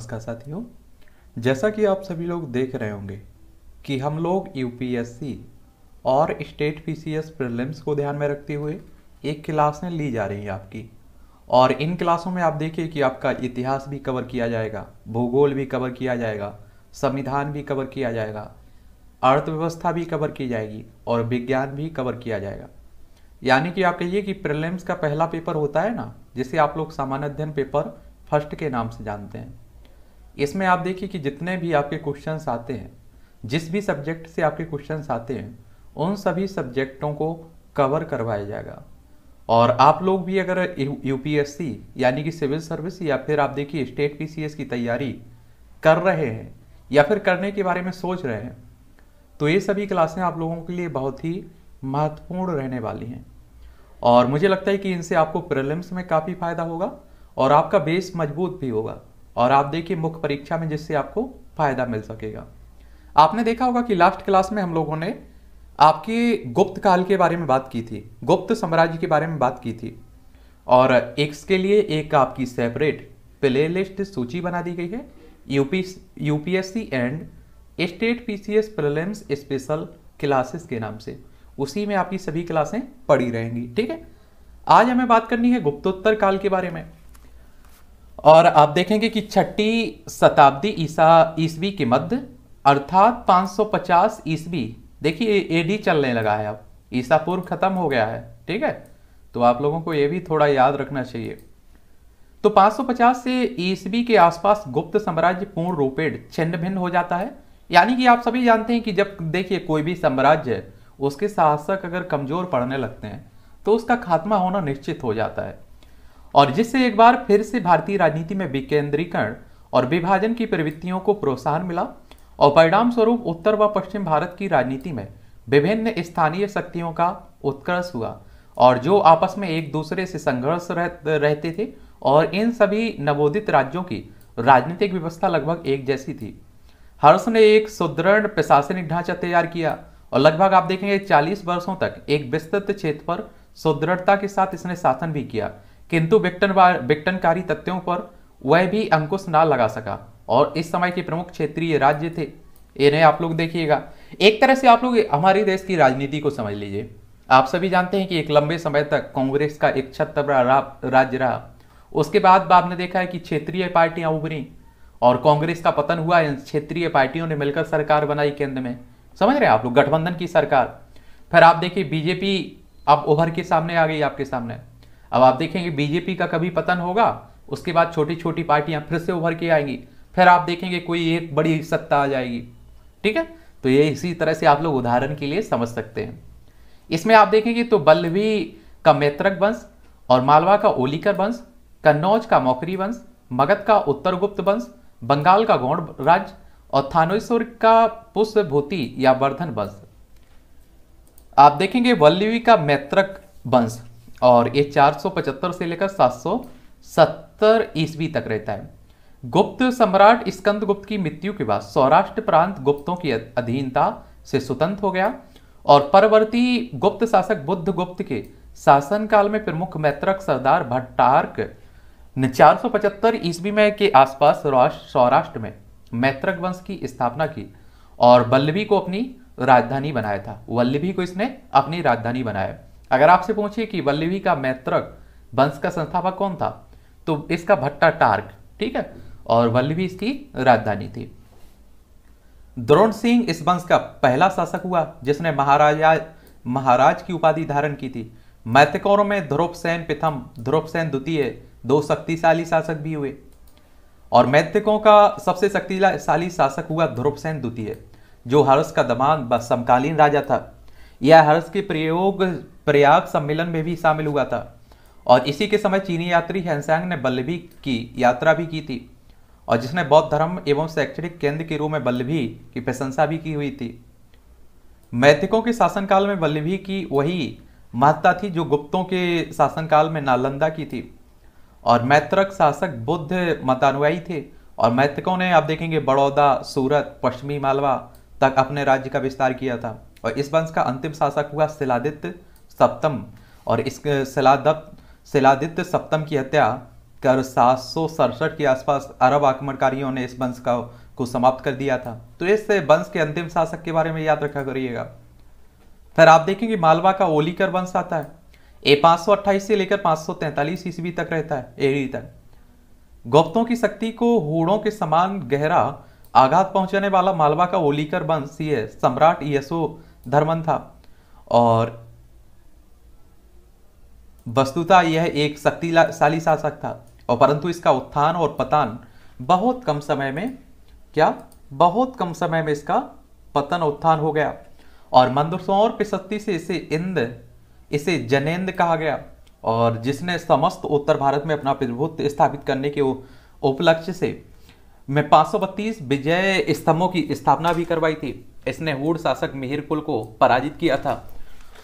नमस्कार साथियों जैसा कि आप सभी लोग देख रहे होंगे कि हम लोग यूपीएससी और स्टेट पीसीएस प्रीलिम्स को ध्यान में रखते हुए एक क्लास में ली जा रही है आपकी और इन क्लासों में आप देखिए कि आपका इतिहास भी कवर किया जाएगा भूगोल भी कवर किया जाएगा संविधान भी कवर किया जाएगा अर्थव्यवस्था भी कवर की जाएगी और विज्ञान भी कवर किया जाएगा यानी कि आप कहिए कि प्रिलिम्स का पहला पेपर होता है ना जिसे आप लोग सामान्य अध्ययन पेपर फर्स्ट के नाम से जानते हैं इसमें आप देखिए कि जितने भी आपके क्वेश्चन आते हैं जिस भी सब्जेक्ट से आपके क्वेश्चन आते हैं उन सभी सब्जेक्टों को कवर करवाया जाएगा और आप लोग भी अगर यूपीएससी यानी कि सिविल सर्विस या फिर आप देखिए स्टेट पीसीएस की तैयारी कर रहे हैं या फिर करने के बारे में सोच रहे हैं तो ये सभी क्लासें आप लोगों के लिए बहुत ही महत्वपूर्ण रहने वाली हैं और मुझे लगता है कि इनसे आपको प्रलिम्स में काफ़ी फायदा होगा और आपका बेस मजबूत भी होगा और आप देखिए मुख्य परीक्षा में जिससे आपको फायदा मिल सकेगा आपने देखा होगा कि लास्ट क्लास में हम लोगों ने आपके गुप्त काल के बारे में बात की थी गुप्त साम्राज्य के बारे में बात की थी और एक्स के लिए एक आपकी सेपरेट प्ले लिस्ट सूची बना दी गई है UP UPSC and state PCS prelims special classes के नाम से उसी में आपकी सभी क्लासें पड़ी रहेंगी ठीक है आज हमें बात करनी है गुप्तोत्तर काल के बारे में और आप देखेंगे कि छठी शताब्दी ईसा ईस्वी के मध्य अर्थात 550 ईस्वी देखिए एडी चलने लगा है अब ईसा पूर्व खत्म हो गया है ठीक है तो आप लोगों को यह भी थोड़ा याद रखना चाहिए तो 550 से ईस्वी के आसपास गुप्त साम्राज्य पूर्ण रूपेण छिन्न भिन्न हो जाता है यानी कि आप सभी जानते हैं कि जब देखिए कोई भी साम्राज्य उसके शासक अगर कमजोर पड़ने लगते हैं तो उसका खात्मा होना निश्चित हो जाता है और जिससे एक बार फिर से भारतीय राजनीति में विकेंद्रीकरण और विभाजन की प्रवृत्तियों को प्रोत्साहन मिला और परिणाम स्वरूप उत्तर व पश्चिम भारत की राजनीति में विभिन्न स्थानीय शक्तियों का उत्कर्ष हुआ और जो आपस में एक दूसरे से संघर्ष रहते थे और इन सभी नवोदित राज्यों की राजनीतिक व्यवस्था लगभग एक जैसी थी हर्ष ने एक सुदृढ़ प्रशासनिक ढांचा तैयार किया और लगभग आप देखेंगे 40 वर्षों तक एक विस्तृत क्षेत्र पर सुदृढ़ता के साथ इसने शासन भी किया किंतु विक्टन विक्टनकारी तथ्यों पर वह भी अंकुश ना लगा सका और इस समय के प्रमुख क्षेत्रीय राज्य थे इन्हें आप लोग देखिएगा एक तरह से आप लोग हमारे देश की राजनीति को समझ लीजिए आप सभी जानते हैं कि एक लंबे समय तक कांग्रेस का एक छत्तबरा राज्य रहा उसके बाद आपने देखा है कि क्षेत्रीय पार्टियां उभरी और कांग्रेस का पतन हुआ इन क्षेत्रीय पार्टियों ने मिलकर सरकार बनाई केंद्र में समझ रहे हैं आप लोग गठबंधन की सरकार फिर आप देखिए बीजेपी अब उभर के सामने आ गई आपके सामने अब आप देखेंगे बीजेपी का कभी पतन होगा उसके बाद छोटी छोटी पार्टियां फिर से उभर के आएंगी फिर आप देखेंगे कोई एक बड़ी सत्ता आ जाएगी ठीक है तो ये इसी तरह से आप लोग उदाहरण के लिए समझ सकते हैं इसमें आप देखेंगे तो बल्लवी का मैत्रक वंश और मालवा का ओलीकर वंश कन्नौज का मौकरी वंश मगध का उत्तरगुप्त वंश बंगाल का गौड़ राज्य और थानेश्वर का पुष्पभूति या वर्धन वंश आप देखेंगे वल्लवी का मैत्रक वंश और ये 475 से लेकर 770 ईस्वी तक रहता है गुप्त सम्राट स्कंद गुप्त की मृत्यु के बाद सौराष्ट्र प्रांत गुप्तों की अधीनता से स्वतंत्र हो गया और परवर्ती गुप्त शासक बुद्ध गुप्त के शासनकाल में प्रमुख मैत्रक सरदार भट्टार्क ने चार सौ पचहत्तर ईस्वी में के आसपास सौराष्ट्र में मैत्रक वंश की स्थापना की और वल्लभी को अपनी राजधानी बनाया था वल्लभी को इसने अपनी राजधानी बनाया अगर आपसे पूछे कि वल्लवी का मैत्रक वंश का संस्थापक कौन था तो इसका भट्टा टार्क ठीक है और वल्लवी इसकी राजधानी थी द्रोण सिंह इस वंश का पहला शासक हुआ जिसने महाराजा महाराज की उपाधि धारण की थी मैतकोरों में ध्रुपसेन प्रथम ध्रुपसेन द्वितीय दो शक्तिशाली शासक भी हुए और मैत्रिकों का सबसे शक्तिशाली शासक हुआ ध्रुपसेन द्वितीय जो हर्ष का दमान समकालीन राजा था यह हर्ष के प्रयोग प्रयाग सम्मेलन में भी शामिल हुआ था और इसी के समय चीनी यात्री हैंसैंग ने बल्लभी की यात्रा भी की थी और जिसने बौद्ध धर्म एवं शैक्षणिक केंद्र के रूप में बल्लभी की प्रशंसा भी की हुई थी मैथिकों के शासनकाल में बल्लभी की वही महत्ता थी जो गुप्तों के शासनकाल में नालंदा की थी और मैत्रक शासक बुद्ध मतानुयायी थे और मैत्रिकों ने आप देखेंगे बड़ौदा सूरत पश्चिमी मालवा तक अपने राज्य का विस्तार किया था और इस वंश का अंतिम शासक हुआ शिलादित्य सप्तम और इस शिलादत्त शिलादित्य सप्तम की हत्या कर सात के आसपास अरब आक्रमणकारियों ने इस वंश का को समाप्त कर दिया था तो इस वंश के अंतिम शासक के बारे में याद रखा करिएगा फिर आप देखेंगे मालवा का ओलीकर वंश आता है ए पाँच से लेकर 543 ईस्वी तक रहता है एरी तक गुप्तों की शक्ति को होड़ों के समान गहरा आघात पहुंचाने वाला मालवा का ओलीकर वंश ये सम्राट यशो धर्मन था और वस्तुतः यह एक शक्तिशाली शासक था और परंतु इसका उत्थान और पतन बहुत कम समय में क्या बहुत कम समय में इसका पतन उत्थान हो गया और मंदसौर शक्ति से इसे इंद्र इसे जनेन्द्र कहा गया और जिसने समस्त उत्तर भारत में अपना प्रभुत्व स्थापित करने के उपलक्ष्य से में पाँच विजय स्तंभों की स्थापना भी करवाई थी इसने हूड़ शासक मिहिरकुल को पराजित किया था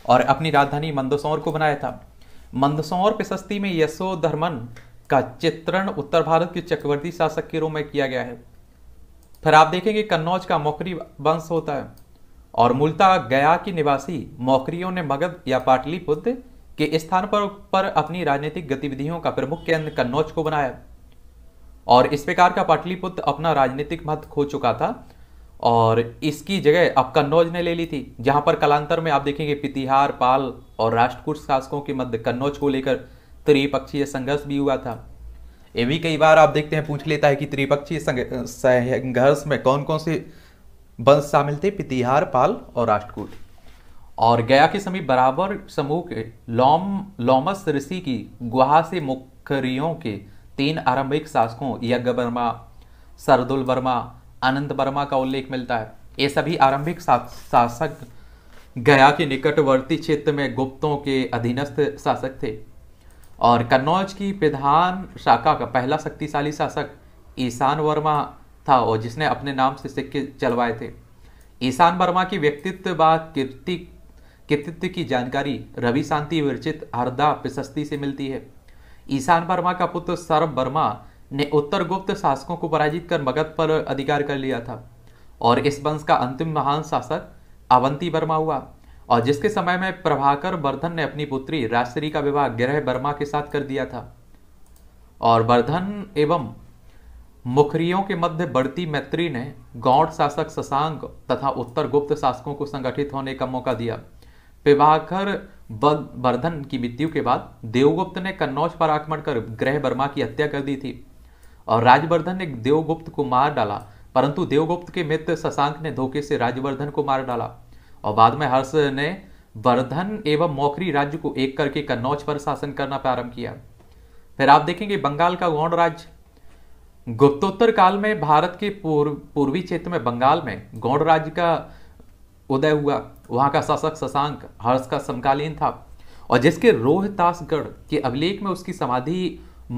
और अपनी राजधानी मंदसौर को बनाया था मंदसौर प्रशस्ति में यशोधर्मन का चित्रण उत्तर भारत के चक्रवर्ती शासक के रूप में किया गया है फिर आप देखेंगे कन्नौज का मौकरी वंश होता है और मूलतः गया की निवासी मौकरियों ने मगध या पाटलिपुत्र के स्थान पर, पर अपनी राजनीतिक गतिविधियों का प्रमुख केंद्र कन्नौज को बनाया और इस प्रकार का पाटलिपुत्र अपना राजनीतिक महत्व खो चुका था और इसकी जगह अब कन्नौज ने ले ली थी जहां पर कलांतर में आप देखेंगे पितिहार पाल और राष्ट्रकूट शासकों के मध्य कन्नौज को लेकर त्रिपक्षीय संघर्ष भी हुआ था ये भी कई बार आप देखते हैं पूछ लेता है कि त्रिपक्षीय संघर्ष में कौन कौन से वंश शामिल थे पितिहार पाल और राष्ट्रकूट और गया के समीप बराबर समूह के लौम लोमस ऋषि की गुहा से मुखरियों के तीन आरंभिक शासकों यज्ञ वर्मा सरदुल वर्मा अनंत वर्मा का उल्लेख मिलता है ये सभी आरंभिक शासक गया के निकटवर्ती क्षेत्र में गुप्तों के अधीनस्थ शासक थे और कन्नौज की प्रधान शाखा का पहला शक्तिशाली शासक ईशान वर्मा था और जिसने अपने नाम से सिक्के चलवाए थे ईशान वर्मा की व्यक्तित्व व कीर्ति कृतित्व की जानकारी रवि शांति विरचित हरदा प्रशस्ति से मिलती है ईशान वर्मा का पुत्र सर्व वर्मा ने उत्तर गुप्त शासकों को पराजित कर मगध पर अधिकार कर लिया था और इस वंश का अंतिम महान शासक अवंती वर्मा हुआ और जिसके समय में प्रभाकर वर्धन ने अपनी पुत्री राजश्री का विवाह ग्रह वर्मा के साथ कर दिया था और वर्धन एवं मुखरियों के मध्य बढ़ती मैत्री ने गौड़ शासक शशांक तथा उत्तर गुप्त शासकों को संगठित होने का मौका दिया प्रभाकर वर्धन की मृत्यु के बाद देवगुप्त ने कन्नौज पर आक्रमण कर ग्रह वर्मा की हत्या कर दी थी और राजवर्धन ने देवगुप्त को मार डाला परंतु देवगुप्त के मित्र शशांक ने धोखे से राजवर्धन को मार डाला और बाद में हर्ष ने वर्धन एवं मौखरी राज्य को एक करके कन्नौज पर शासन करना प्रारंभ किया फिर आप देखेंगे बंगाल का गौण राज्य गुप्तोत्तर काल में भारत के पूर्व पूर्वी क्षेत्र में बंगाल में गौण राज्य का उदय हुआ वहां का शासक शशांक हर्ष का समकालीन था और जिसके रोहतासगढ़ के अभिलेख में उसकी समाधि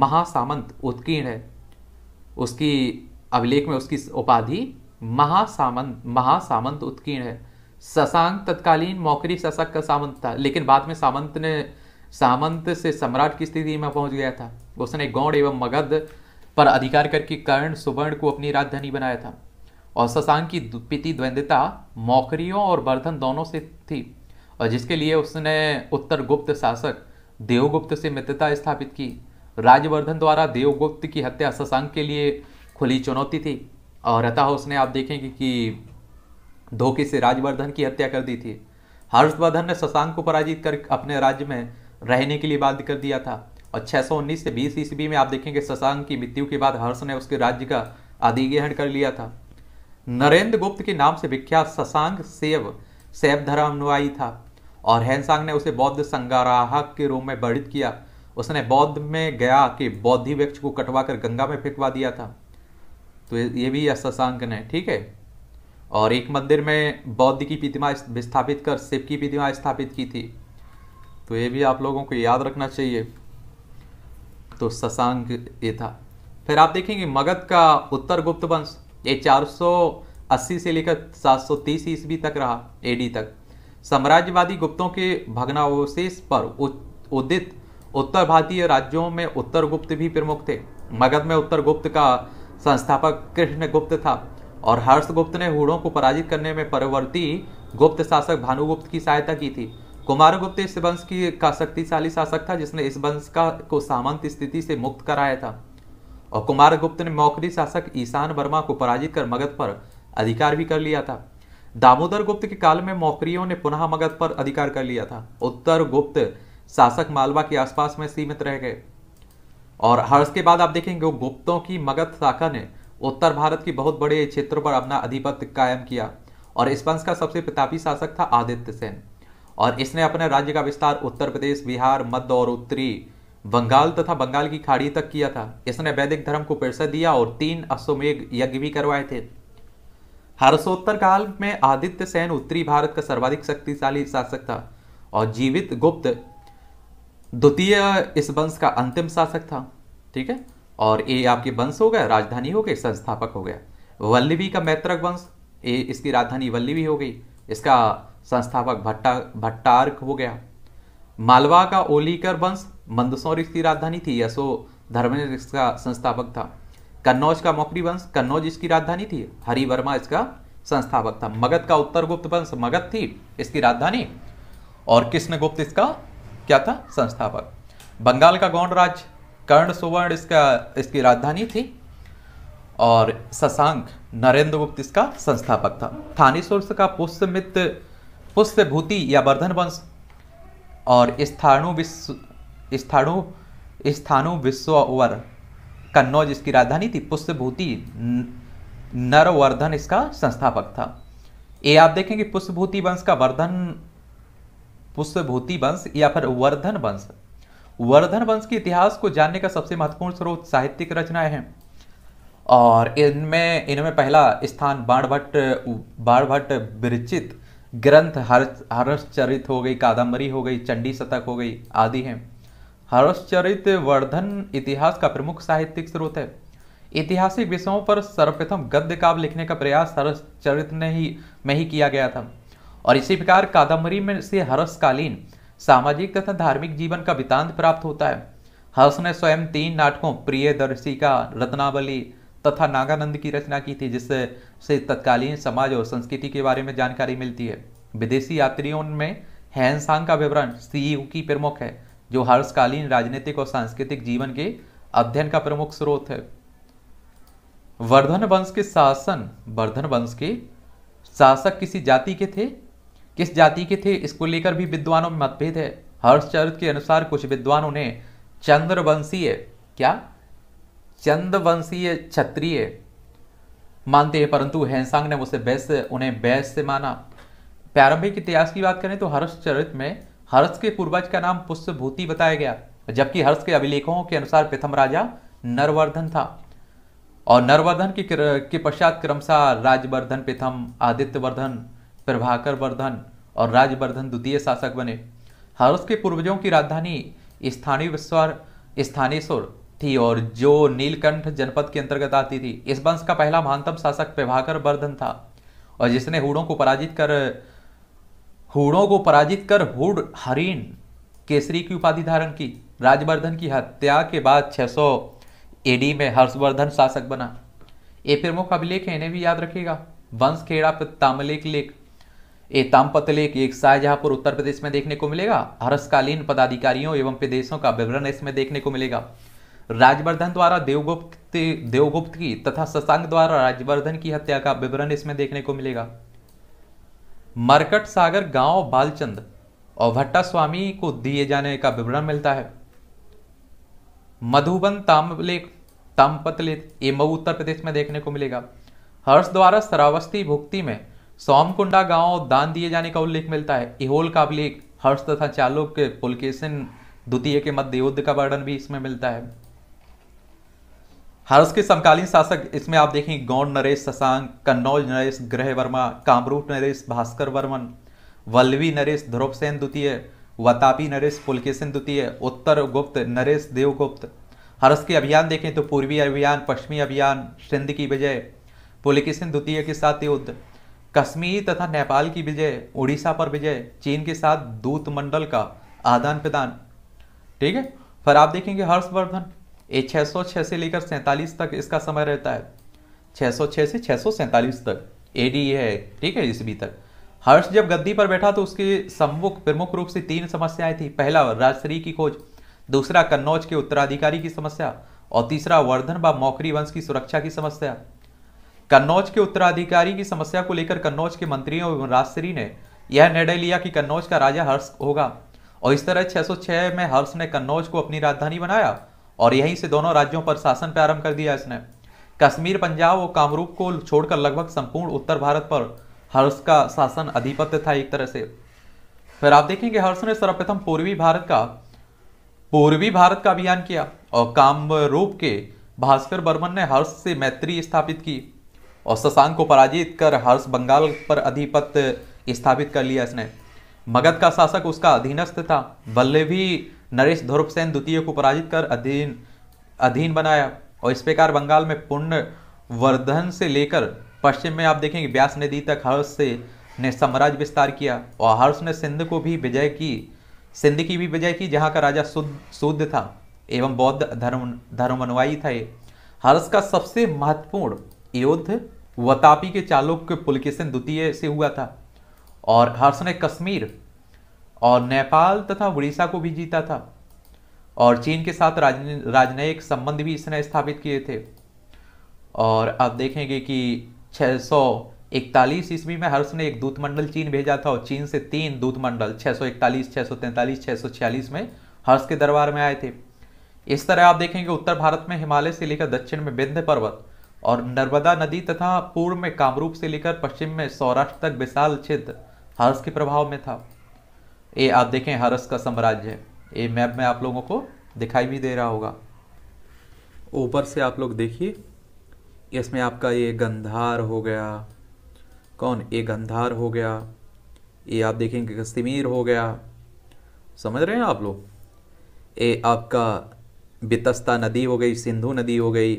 महासामंत उत्कीर्ण है उसकी अभिलेख में उसकी उपाधि महासामंत महासामंत उत्कीर्ण है ससांग तत्कालीन मौकरी शशक का सामंत था लेकिन बाद में सामंत ने सामंत से सम्राट की स्थिति में पहुंच गया था उसने गौड़ एवं मगध पर अधिकार करके कर्ण सुवर्ण को अपनी राजधानी बनाया था और ससांग की पिति द्वंद्वता मौकरियों और वर्धन दोनों से थी और जिसके लिए उसने उत्तर गुप्त शासक देवगुप्त से मित्रता स्थापित की राजवर्धन द्वारा देवगुप्त की हत्या शशांक के लिए खुली चुनौती थी और अतः उसने आप देखेंगे कि धोखे से राजवर्धन की हत्या कर दी थी हर्षवर्धन ने शशांक को पराजित कर अपने राज्य में रहने के लिए बाध्य कर दिया था और 619 से 20 ईस्वी में आप देखेंगे शशांक की मृत्यु के बाद हर्ष ने उसके राज्य का अधिग्रहण कर लिया था नरेंद्र गुप्त के नाम से विख्यात शशांक सेव धर्म अनुयायी था और हेनसांग ने उसे बौद्ध संगाराहक के रूप में वर्णित किया उसने बौद्ध में गया कि बौद्धि वृक्ष को कटवा कर गंगा में फेंकवा दिया था तो ये भी अशशांकन ने ठीक है और एक मंदिर में बौद्ध की प्रतिमा विस्थापित कर शिव की प्रतिमा स्थापित की थी तो ये भी आप लोगों को याद रखना चाहिए तो शशांक ये था फिर आप देखेंगे मगध का उत्तर गुप्त वंश ये 480 से लेकर 730 ईस्वी तक रहा एडी तक साम्राज्यवादी गुप्तों के भग्नावशेष पर उदित उत्तर भारतीय राज्यों में उत्तर गुप्त भी प्रमुख थे मगध में उत्तर गुप्त का संस्थापक कृष्ण गुप्त था और हर्षगुप्त ने हुड़ों को पराजित करने में परवर्ती गुप्त शासक भानुगुप्त की सहायता की थी कुमारगुप्त इस वंश की का शक्तिशाली शासक था जिसने इस वंश का को सामंत स्थिति से मुक्त कराया था और कुमारगुप्त ने मौखरी शासक ईशान वर्मा को पराजित कर मगध पर अधिकार भी कर लिया था दामोदर गुप्त के काल में मौखरियों ने पुनः मगध पर अधिकार कर लिया था उत्तर गुप्त शासक मालवा के आसपास में सीमित रह गए और हर्ष के बाद आप देखेंगे गुप्तों की मगध शाखा ने उत्तर भारत की बहुत बड़े क्षेत्रों पर अपना अधिपत्य कायम किया और इस वंश का सबसे प्रतापी शासक था आदित्य सेन और इसने अपने राज्य का विस्तार उत्तर प्रदेश बिहार मध्य और उत्तरी बंगाल तथा बंगाल की खाड़ी तक किया था इसने वैदिक धर्म को प्रसर दिया और तीन अश्वमेघ यज्ञ भी करवाए थे हर्षोत्तर काल में आदित्य सेन उत्तरी भारत का सर्वाधिक शक्तिशाली शासक था और जीवित गुप्त द्वितीय इस वंश का अंतिम शासक था ठीक है और ए आपके वंश हो गया राजधानी हो गई संस्थापक हो गया वल्लवी का मैत्रक वंश ए इसकी राजधानी वल्लवी हो गई इसका संस्थापक भट्टा भट्टार्क हो गया मालवा का ओलीकर वंश मंदसौर इसकी राजधानी थी यशो धर्मेंद्र इसका संस्थापक था कन्नौज का मौकरी वंश कन्नौज इसकी राजधानी थी हरिवर्मा इसका संस्थापक था मगध का उत्तर गुप्त वंश मगध थी इसकी राजधानी और कृष्णगुप्त इसका क्या था संस्थापक बंगाल का गौंड राज्य कर्ण सुवर्ण इसका इसकी राजधानी थी और शशांक नरेंद्र गुप्त इसका संस्थापक था थानी सोर्स का पुष्यमित पुष्यभूति या वर्धन वंश और स्थानु विश्व स्थानु स्थानु विश्ववर कन्नौज इसकी राजधानी थी पुष्यभूति नरवर्धन इसका संस्थापक था ये आप देखेंगे पुष्यभूति वंश का वर्धन पुष्पभूति वंश या फिर वर्धन वंश वर्धन वंश के इतिहास को जानने का सबसे महत्वपूर्ण स्रोत साहित्यिक रचनाएं हैं और इनमें इनमें पहला स्थान बाणभट्ट बाणभट्ट विरचित ग्रंथ हर हर्षचरित हो गई कादम्बरी हो गई चंडी शतक हो गई आदि हैं हर्षचरित वर्धन इतिहास का प्रमुख साहित्यिक स्रोत है ऐतिहासिक विषयों पर सर्वप्रथम गद्य काव्य लिखने का प्रयास हर्षचरित ने ही में ही किया गया था और इसी प्रकार कादम्बरी में से हर्षकालीन सामाजिक तथा धार्मिक जीवन का वृतांत प्राप्त होता है हर्ष ने स्वयं तीन नाटकों प्रिय दर्शिका रत्नावली तथा नागानंद की रचना की थी जिससे से तत्कालीन समाज और संस्कृति के बारे में जानकारी मिलती है विदेशी यात्रियों में सांग का विवरण सी की प्रमुख है जो हर्षकालीन राजनीतिक और सांस्कृतिक जीवन के अध्ययन का प्रमुख स्रोत है वर्धन वंश के शासन वर्धन वंश के शासक किसी जाति के थे किस जाति के थे इसको लेकर भी विद्वानों में मतभेद है हर्षचरित के अनुसार कुछ विद्वानों ने चंद्रवंशीय क्या चंद्रवंशीय क्षत्रिय मानते हैं परंतु हैंसांग ने उसे वैश्य उन्हें वैश्य माना प्रारंभिक इतिहास की बात करें तो हर्षचरित में हर्ष के पूर्वज का नाम पुष्यभूति बताया गया जबकि हर्ष के अभिलेखों के अनुसार प्रथम राजा नरवर्धन था और नरवर्धन के, के पश्चात क्रमशः राजवर्धन प्रथम आदित्यवर्धन प्रभाकर वर्धन और राजवर्धन द्वितीय शासक बने हर्ष के पूर्वजों की राजधानी स्थानीय विश्वार स्थानेश्वर थी और जो नीलकंठ जनपद के अंतर्गत आती थी इस वंश का पहला महानतम शासक प्रभाकर वर्धन था और जिसने हुड़ों को पराजित कर हुड़ों को पराजित कर हुड हरिण केसरी की उपाधि धारण की राजवर्धन की हत्या के बाद 600 एडी में हर्षवर्धन शासक बना ये प्रमुख अभिलेख है इन्हें भी याद रखेगा वंश खेड़ा तामलेख लेख ए तामपतले की एक शाहजहांपुर उत्तर प्रदेश में देखने को मिलेगा हर्षकालीन पदाधिकारियों एवं प्रदेशों का विवरण इसमें देखने को मिलेगा राजवर्धन द्वारा देवगुप्त देवगुप्त की तथा शशांक द्वारा राजवर्धन की हत्या का विवरण इसमें देखने को मिलेगा मरकट सागर गांव बालचंद और भट्टा स्वामी को दिए जाने का विवरण मिलता है मधुबन तामले तामपतले ये मऊ उत्तर प्रदेश में देखने को मिलेगा हर्ष द्वारा श्रावस्ती भुक्ति में सोमकुंडा गांव दान दिए जाने का उल्लेख मिलता है इहोल का उल्लेख हर्ष तथा चालुक्य पुलकेशन द्वितीय के मध्य युद्ध का वर्णन भी इसमें मिलता है हर्ष के समकालीन शासक इसमें आप देखें गौंड नरेश शशांक कन्नौज नरेश ग्रह वर्मा कामरूप नरेश भास्कर वर्मन वल्लवी नरेश ध्रुवसेन द्वितीय वतापी नरेश पुलकेशन द्वितीय उत्तर गुप्त नरेश देवगुप्त हर्ष के अभियान देखें तो पूर्वी अभियान पश्चिमी अभियान सिंध की विजय पुलकेशन द्वितीय के साथ युद्ध कश्मीर तथा नेपाल की विजय उड़ीसा पर विजय चीन के साथ दूत मंडल का आदान प्रदान ठीक है फिर आप देखेंगे हर्षवर्धन ये छह से लेकर सैंतालीस तक इसका समय रहता है 606 से 647 तक एडी है ठीक है इस भी तक हर्ष जब गद्दी पर बैठा तो उसके सम्मुख प्रमुख रूप से तीन समस्याएं थी पहला राजश्री की खोज दूसरा कन्नौज के उत्तराधिकारी की समस्या और तीसरा वर्धन व मौखरी वंश की सुरक्षा की समस्या कन्नौज के उत्तराधिकारी की समस्या को लेकर कन्नौज के मंत्रियों और राजश्री ने यह निर्णय लिया कि कन्नौज का राजा हर्ष होगा और इस तरह 606 में हर्ष ने कन्नौज को अपनी राजधानी बनाया और यहीं से दोनों राज्यों पर शासन प्रारंभ कर दिया इसने कश्मीर पंजाब और कामरूप को छोड़कर लगभग संपूर्ण उत्तर भारत पर हर्ष का शासन अधिपत्य था एक तरह से फिर आप देखेंगे हर्ष ने सर्वप्रथम पूर्वी भारत का पूर्वी भारत का अभियान किया और कामरूप के भास्कर बर्मन ने हर्ष से मैत्री स्थापित की और शशांक को पराजित कर हर्ष बंगाल पर अधिपत स्थापित कर लिया इसने मगध का शासक उसका अधीनस्थ था बल्ले भी नरेश ध्रुवसेन द्वितीय को पराजित कर अधीन अधीन बनाया और इस प्रकार बंगाल में पुण्य वर्धन से लेकर पश्चिम में आप देखेंगे व्यास नदी तक हर्ष से ने साम्राज्य विस्तार किया और हर्ष ने सिंध को भी विजय की सिंध की भी विजय की जहाँ का राजा शुद्ध शुद्ध था एवं बौद्ध धर्म धर्मनुवायी था ये हर्ष का सबसे महत्वपूर्ण युद्ध वतापी के चालुक्य पुलकेशन द्वितीय से हुआ था और हर्ष ने कश्मीर और नेपाल तथा उड़ीसा को भी जीता था और चीन के साथ राजनयिक संबंध भी इसने स्थापित किए थे और आप देखेंगे कि 641 ईस्वी में हर्ष ने एक दूत मंडल चीन भेजा था और चीन से तीन दूत मंडल 641, 643, 646 में हर्ष के दरबार में आए थे इस तरह आप देखेंगे उत्तर भारत में हिमालय से लेकर दक्षिण में विंध्य पर्वत और नर्मदा नदी तथा पूर्व में कामरूप से लेकर पश्चिम में सौराष्ट्र तक विशाल क्षेत्र हरस के प्रभाव में था ये आप देखें हरस का साम्राज्य ये मैप में आप लोगों को दिखाई भी दे रहा होगा ऊपर से आप लोग देखिए इसमें आपका ये गंधार हो गया कौन ये गंधार हो गया ये आप देखेंगे कश्मीर हो गया समझ रहे हैं आप लोग ये आपका बितस्ता नदी हो गई सिंधु नदी हो गई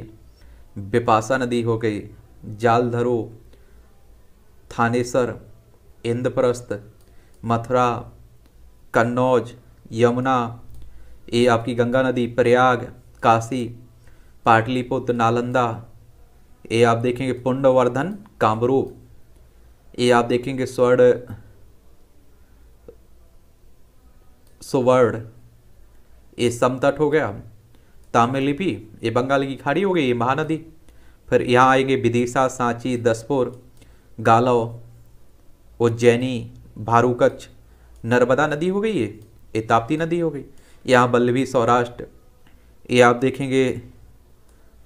बिपासा नदी हो गई जालधरो थानेसर इंद्रप्रस्थ मथुरा कन्नौज यमुना ये आपकी गंगा नदी प्रयाग काशी पाटलिपुत्र नालंदा ये आप देखेंगे पुण्यवर्धन कामरू ये आप देखेंगे स्वर्ण सुवर्ण ये समतट हो गया तामिल लिपि ये बंगाल की खाड़ी हो गई ये महानदी फिर यहाँ आएंगे विदिशा सांची दसपुर गालव उज्जैनी भारूकच्छ नर्मदा नदी हो गई ये ये ताप्ती नदी हो गई यहाँ बल्लवी सौराष्ट्र ये आप देखेंगे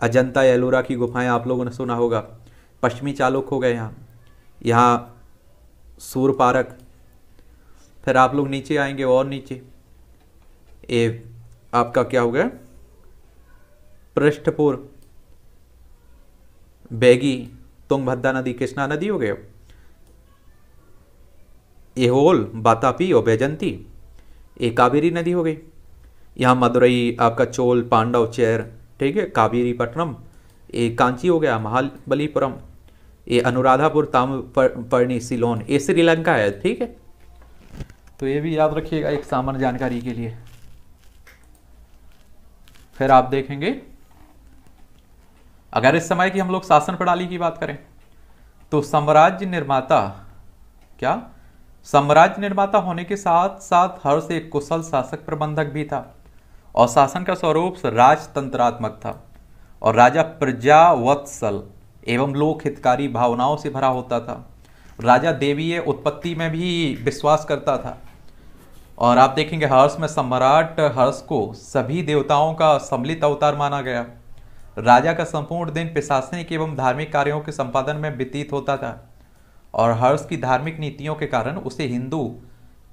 अजंता एलोरा की गुफाएं आप लोगों ने सुना होगा पश्चिमी चालुक हो गए यहाँ यहाँ सूर पारक फिर आप लोग नीचे आएंगे और नीचे ये आपका क्या हो गया पृष्ठपुर बैगी तुंगभद्रा नदी कृष्णा नदी हो गए एहोल बातापी और बैजंती ये कावेरी नदी हो गई यहाँ मदुरई आपका चोल पांडव चेर ठीक है कावेरी पटनम ये कांची हो गया महाबलीपुरम ये अनुराधापुर ताम पर्णी सिलोन ये श्रीलंका है ठीक है तो ये भी याद रखिएगा एक सामान्य जानकारी के लिए फिर आप देखेंगे अगर इस समय की हम लोग शासन प्रणाली की बात करें तो साम्राज्य निर्माता क्या साम्राज्य निर्माता होने के साथ साथ हर्ष एक कुशल शासक प्रबंधक भी था और शासन का स्वरूप राजतंत्रात्मक था और राजा प्रजावत्सल एवं लोक हितकारी भावनाओं से भरा होता था राजा देवीय उत्पत्ति में भी विश्वास करता था और आप देखेंगे हर्ष में सम्राट हर्ष को सभी देवताओं का सम्मिलित अवतार माना गया राजा का संपूर्ण दिन प्रशासनिक एवं धार्मिक कार्यों के संपादन में व्यतीत होता था और हर्ष की धार्मिक नीतियों के कारण उसे हिंदू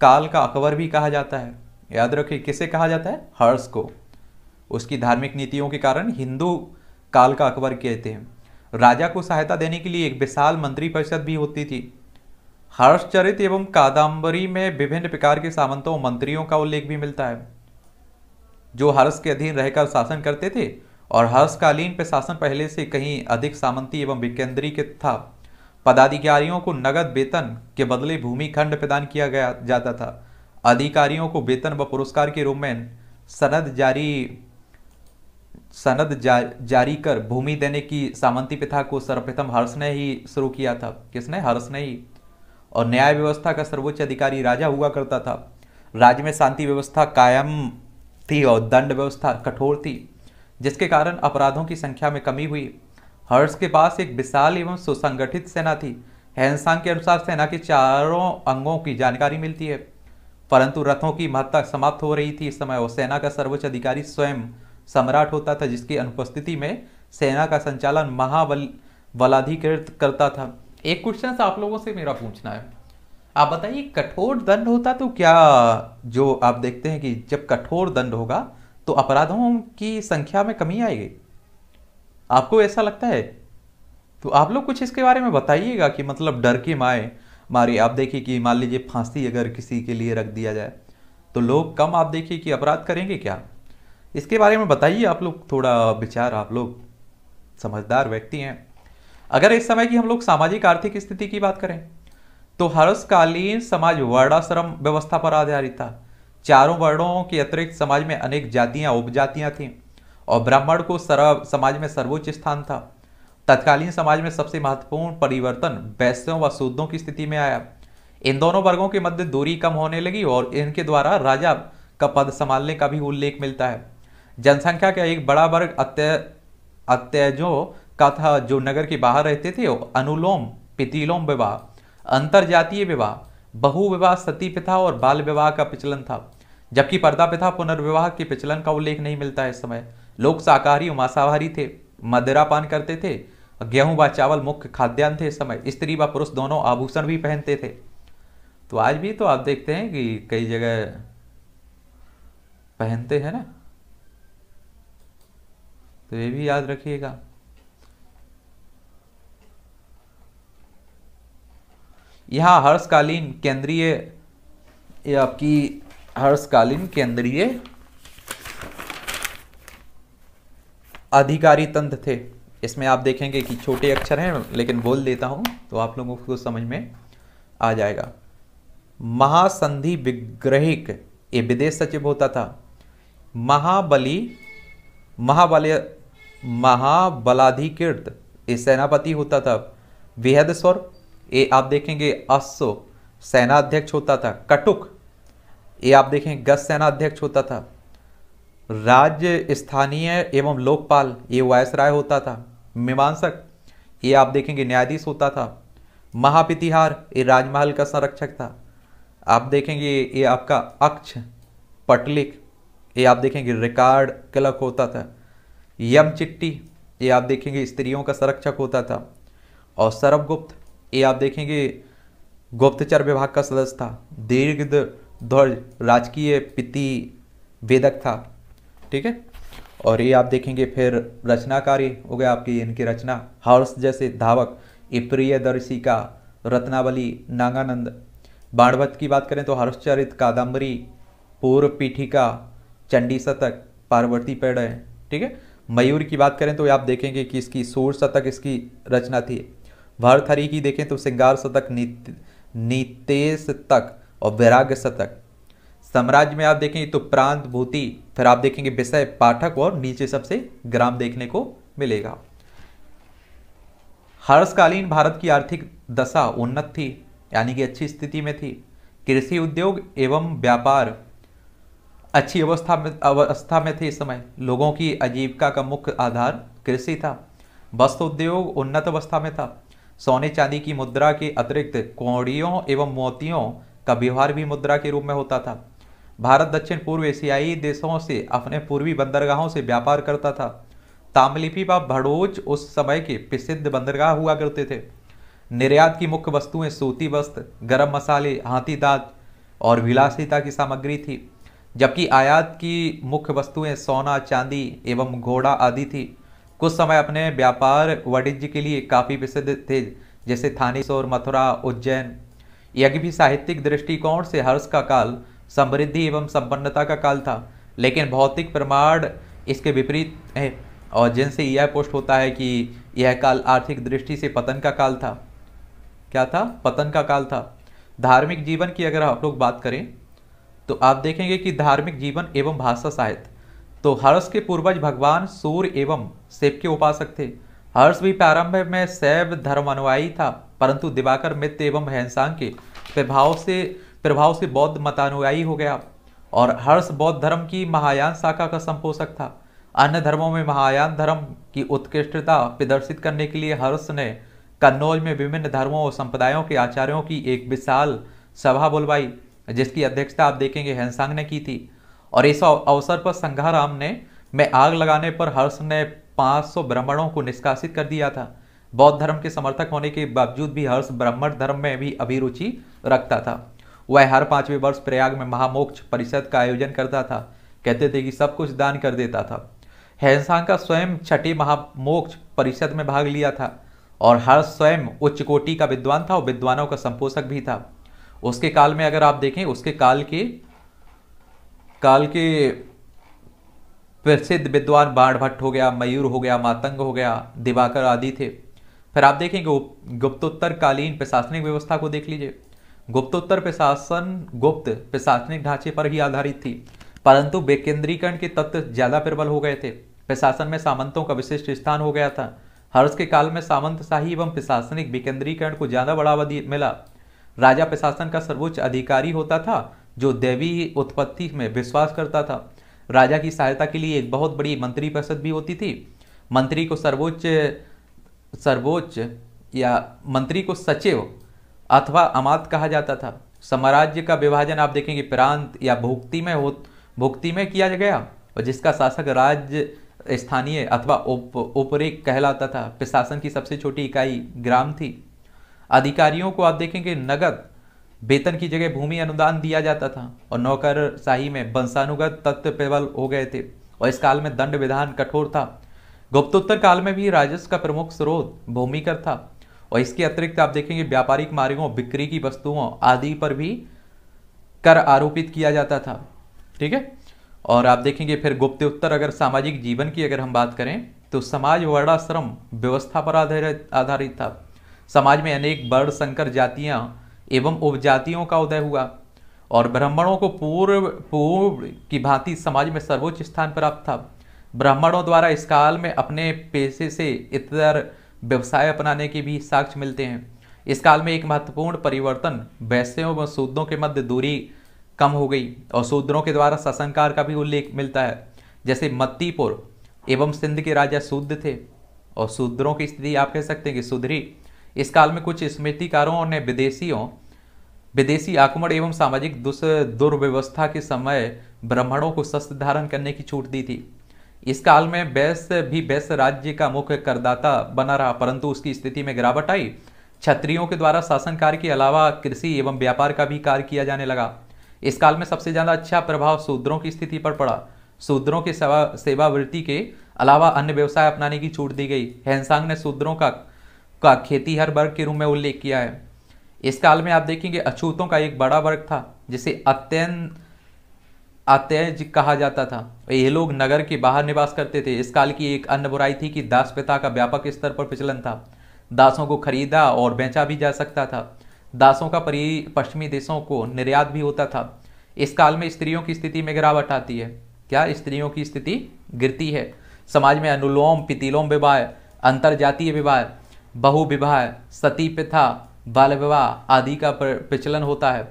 काल का अकबर भी कहा जाता है याद रखिए किसे कहा जाता है हर्ष को उसकी धार्मिक नीतियों के कारण हिंदू काल का अकबर कहते हैं राजा को सहायता देने के लिए एक विशाल मंत्री परिषद भी होती थी हर्षचरित एवं कादम्बरी में विभिन्न प्रकार के सामंतों मंत्रियों का उल्लेख भी मिलता है जो हर्ष के अधीन रहकर शासन करते थे और हर्षकालीन प्रशासन पहले से कहीं अधिक सामंती एवं विकेंद्रीकृत था पदाधिकारियों को नगद वेतन के बदले भूमि खंड प्रदान किया गया जाता था अधिकारियों को वेतन व पुरस्कार के रूप में सनद जारी सनद जा, जारी कर भूमि देने की सामंती प्रथा को सर्वप्रथम हर्ष ने ही शुरू किया था किसने हर्ष ने ही और न्याय व्यवस्था का सर्वोच्च अधिकारी राजा हुआ करता था राज्य में शांति व्यवस्था कायम थी और दंड व्यवस्था कठोर थी जिसके कारण अपराधों की संख्या में कमी हुई हर्ष के पास एक विशाल एवं सुसंगठित सेना थी हैंसांग के अनुसार सेना के चारों अंगों की जानकारी मिलती है परंतु रथों की महत्ता समाप्त हो रही थी इस समय और सेना का सर्वोच्च अधिकारी स्वयं सम्राट होता था जिसकी अनुपस्थिति में सेना का संचालन महाबल बलाधिकृत करता था एक क्वेश्चन आप लोगों से मेरा पूछना है आप बताइए कठोर दंड होता तो क्या जो आप देखते हैं कि जब कठोर दंड होगा तो अपराधों की संख्या में कमी आएगी आपको ऐसा लगता है तो आप लोग कुछ इसके बारे में बताइएगा कि मतलब डर के माए मारे आप देखिए कि मान लीजिए फांसी अगर किसी के लिए रख दिया जाए तो लोग कम आप देखिए कि अपराध करेंगे क्या इसके बारे में बताइए आप लोग थोड़ा विचार आप लोग समझदार व्यक्ति हैं अगर इस समय की हम लोग सामाजिक आर्थिक स्थिति की बात करें तो हर्षकालीन समाज वर्णाश्रम व्यवस्था पर आधारित था चारों वर्णों के अतिरिक्त समाज में अनेक जातियां उपजातियां थीं और ब्राह्मण को सर्व समाज में सर्वोच्च स्थान था तत्कालीन समाज में सबसे महत्वपूर्ण परिवर्तन वैश्यों व शूद्धों की स्थिति में आया इन दोनों वर्गों के मध्य दूरी कम होने लगी और इनके द्वारा राजा का पद संभालने का भी उल्लेख मिलता है जनसंख्या का एक बड़ा वर्ग अत्य अत्यजों का था जो नगर के बाहर रहते थे अनुलोम पितिलोम विवाह अंतरजातीय विवाह बहु विवाह सती पिता और बाल विवाह का प्रचलन था जबकि पर्दा पिता पुनर्विवाह के प्रचलन का उल्लेख नहीं मिलता है इस समय लोग शाकाहारी और मांसाहारी थे मदिरा पान करते थे गेहूं व चावल मुख्य खाद्यान्न थे इस समय स्त्री व पुरुष दोनों आभूषण भी पहनते थे तो आज भी तो आप देखते हैं कि कई जगह पहनते हैं ना तो ये भी याद रखिएगा यहाँ हर्षकालीन केंद्रीय आपकी हर्षकालीन केंद्रीय अधिकारी तंत्र थे इसमें आप देखेंगे कि छोटे अक्षर हैं लेकिन बोल देता हूं तो आप लोगों को समझ में आ जाएगा महासंधि विग्रहिक ये विदेश सचिव होता था महाबली महाबल महाबलाधिकृत ये सेनापति होता था वेहद स्वर ये आप देखेंगे अश्व सेनाध्यक्ष होता था कटुक ये आप देखें गस सेनाध्यक्ष होता था राज्य स्थानीय एवं लोकपाल ये वायसराय होता था मीमांसक ये आप देखेंगे न्यायाधीश होता था महापितिहार ये राजमहल का संरक्षक था आप देखेंगे ये आपका अक्ष पटलिक ये आप देखेंगे रिकॉर्ड क्लक होता था यम चिट्टी ये आप देखेंगे स्त्रियों का संरक्षक होता था और सरबगुप्त ये आप देखेंगे गुप्तचर विभाग का सदस्य था दीर्घ ध्वज राजकीय पिति वेदक था ठीक है और ये आप देखेंगे फिर रचनाकारी हो गया आपकी इनकी रचना हर्ष जैसे धावक ये दर्शी का रत्नावली नागानंद बाणवत की बात करें तो हर्षचरित कादम्बरी पूर्व पीठिका चंडी शतक पार्वती पेड़ है ठीक है मयूर की बात करें तो आप देखेंगे कि इसकी सूर शतक इसकी रचना थी भर्तहरि की देखें तो सिंगार शतक नितेश तक और वैराग्य शतक साम्राज्य में आप देखें तो प्रांत भूति फिर आप देखेंगे विषय पाठक और नीचे सबसे ग्राम देखने को मिलेगा हर्षकालीन भारत की आर्थिक दशा उन्नत थी यानी कि अच्छी स्थिति में थी कृषि उद्योग एवं व्यापार अच्छी अवस्था में अवस्था में थे इस समय लोगों की आजीविका का मुख्य आधार कृषि था वस्त्र उद्योग उन्नत अवस्था में था सोने चांदी की मुद्रा के अतिरिक्त कौड़ियों एवं मोतियों का व्यवहार भी मुद्रा के रूप में होता था भारत दक्षिण पूर्व एशियाई देशों से अपने पूर्वी बंदरगाहों से व्यापार करता था तामलिपी व भड़ोच उस समय के प्रसिद्ध बंदरगाह हुआ करते थे निर्यात की मुख्य वस्तुएं सूती वस्त्र गरम मसाले हाथी दाँत और विलासिता की सामग्री थी जबकि आयात की मुख्य वस्तुएं सोना चांदी एवं घोड़ा आदि थी कुछ समय अपने व्यापार वाणिज्य के लिए काफ़ी प्रसिद्ध थे जैसे थानेश्वर मथुरा उज्जैन यज्ञ भी साहित्यिक दृष्टिकोण से हर्ष का काल समृद्धि एवं संपन्नता का काल था लेकिन भौतिक प्रमाण इसके विपरीत है और जिनसे यह पुष्ट होता है कि यह काल आर्थिक दृष्टि से पतन का काल था क्या था पतन का काल था धार्मिक जीवन की अगर आप लोग बात करें तो आप देखेंगे कि धार्मिक जीवन एवं भाषा साहित्य तो हर्ष के पूर्वज भगवान सूर्य एवं शिव के उपासक थे हर्ष भी प्रारंभ में शैव अनुयायी था परंतु दिवाकर मित्र एवं हैंसांग के प्रभाव से प्रभाव से बौद्ध मतानुयायी हो गया और हर्ष बौद्ध धर्म की महायान शाखा का संपोषक था अन्य धर्मों में महायान धर्म की उत्कृष्टता प्रदर्शित करने के लिए हर्ष ने कन्नौज में विभिन्न धर्मों और संप्रदायों के आचार्यों की एक विशाल सभा बुलवाई जिसकी अध्यक्षता आप देखेंगे हैंसांग ने की थी और इस अवसर पर संघाराम ने में आग लगाने पर हर्ष ने 500 ब्राह्मणों को निष्कासित कर दिया था बौद्ध धर्म के समर्थक होने के बावजूद भी हर्ष ब्राह्मण धर्म में भी अभिरुचि रखता था वह हर पांचवें वर्ष प्रयाग में महामोक्ष परिषद का आयोजन करता था कहते थे कि सब कुछ दान कर देता था हैंसांग का स्वयं छठी महामोक्ष परिषद में भाग लिया था और हर स्वयं उच्च कोटि का विद्वान था और विद्वानों का संपोषक भी था उसके काल में अगर आप देखें उसके काल के काल के प्रसिद्ध विद्वान बाण भट्ट हो गया मयूर हो गया मातंग हो गया दिवाकर आदि थे फिर आप देखेंगे गुप्तोत्तर कालीन प्रशासनिक व्यवस्था को देख लीजिए गुप्तोत्तर प्रशासन गुप्त प्रशासनिक ढांचे पर ही आधारित थी परंतु विकेंद्रीकरण के तत्व ज्यादा प्रबल हो गए थे प्रशासन में सामंतों का विशिष्ट स्थान हो गया था हर्ष के काल में सामंत शाही एवं प्रशासनिक विकेंद्रीकरण को ज्यादा बढ़ावा मिला राजा प्रशासन का सर्वोच्च अधिकारी होता था जो दैवी उत्पत्ति में विश्वास करता था राजा की सहायता के लिए एक बहुत बड़ी मंत्री परिषद भी होती थी मंत्री को सर्वोच्च सर्वोच्च या मंत्री को सचिव अथवा अमात कहा जाता था साम्राज्य का विभाजन आप देखेंगे प्रांत या भुक्ति में हो भुक्ति में किया गया और जिसका शासक राज्य स्थानीय अथवा उप कहलाता था प्रशासन की सबसे छोटी इकाई ग्राम थी अधिकारियों को आप देखेंगे नगद वेतन की जगह भूमि अनुदान दिया जाता था और नौकरशाही में वंशानुगत तत्व प्रबल हो गए थे और इस काल में दंड विधान कठोर था गुप्तोत्तर काल में भी राजस्व का प्रमुख स्रोत भूमिकर था और इसके अतिरिक्त आप देखेंगे व्यापारिक मार्गों बिक्री की वस्तुओं आदि पर भी कर आरोपित किया जाता था ठीक है और आप देखेंगे फिर गुप्त उत्तर अगर सामाजिक जीवन की अगर हम बात करें तो समाज वर्णाश्रम व्यवस्था पर आधारित आधारित था समाज में अनेक वर्ण संकर जातियां एवं उपजातियों का उदय हुआ और ब्राह्मणों को पूर्व पूर्व की भांति समाज में सर्वोच्च स्थान प्राप्त था ब्राह्मणों द्वारा इस काल में अपने पेशे से इतर व्यवसाय अपनाने के भी साक्ष्य मिलते हैं इस काल में एक महत्वपूर्ण परिवर्तन वैश्यों व शूद्रों के मध्य दूरी कम हो गई और शूद्रों के द्वारा शासनकार का भी उल्लेख मिलता है जैसे मत्तीपुर एवं सिंध के राजा शूद्र थे और शूद्रों की स्थिति आप कह सकते हैं कि सुधरी इस काल में कुछ स्मृतिकारों ने विदेशियों विदेशी आक्रमण एवं सामाजिक दुर्व्यवस्था के समय ब्राह्मणों को शस्त्र धारण करने की छूट दी थी इस काल में बैस भी बैस राज्य का मुख्य करदाता बना रहा परंतु उसकी स्थिति में गिरावट आई क्षत्रियों के द्वारा शासन कार्य के अलावा कृषि एवं व्यापार का भी कार्य किया जाने लगा इस काल में सबसे ज़्यादा अच्छा प्रभाव शूद्रों की स्थिति पर पड़ा शूद्रों के सेवा सेवावृत्ति के अलावा अन्य व्यवसाय अपनाने की छूट दी गई हेनसांग ने शूद्रों का का खेती हर वर्ग के रूप में उल्लेख किया है इस काल में आप देखेंगे अछूतों का एक बड़ा वर्ग था जिसे अत्यंत अत्यज कहा जाता था ये लोग नगर के बाहर निवास करते थे इस काल की एक अन्य बुराई थी कि दास पिता का व्यापक स्तर पर प्रचलन था दासों को खरीदा और बेचा भी जा सकता था दासों का परि पश्चिमी देशों को निर्यात भी होता था इस काल में स्त्रियों की स्थिति में गिरावट आती है क्या स्त्रियों की स्थिति गिरती है समाज में अनुलोम पितिलोम विवाह अंतर जातीय विवाह बहु विवाह सती प्रथा बाल विवाह आदि का प्रचलन होता है